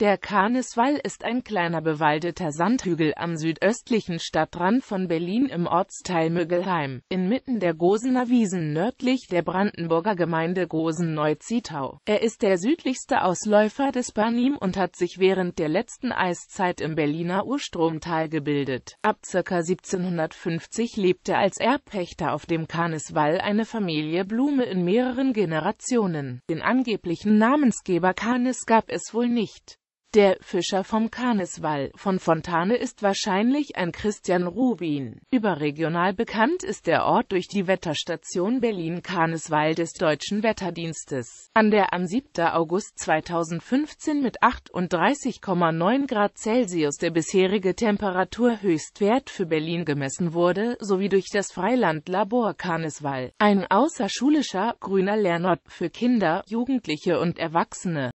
Der Kahneswall ist ein kleiner bewaldeter Sandhügel am südöstlichen Stadtrand von Berlin im Ortsteil Mögelheim, inmitten der Gosener Wiesen nördlich der Brandenburger Gemeinde Gosen-Neu-Zietau. Er ist der südlichste Ausläufer des Barnim und hat sich während der letzten Eiszeit im Berliner Urstromtal gebildet. Ab ca. 1750 lebte als Erbpächter auf dem Kahneswall eine Familie Blume in mehreren Generationen. Den angeblichen Namensgeber Kahnes gab es wohl nicht. Der Fischer vom Karneswall von Fontane ist wahrscheinlich ein Christian Rubin. Überregional bekannt ist der Ort durch die Wetterstation Berlin-Karneswall des Deutschen Wetterdienstes, an der am 7. August 2015 mit 38,9 Grad Celsius der bisherige Temperaturhöchstwert für Berlin gemessen wurde, sowie durch das Freilandlabor Karneswall, ein außerschulischer, grüner Lernort für Kinder, Jugendliche und Erwachsene.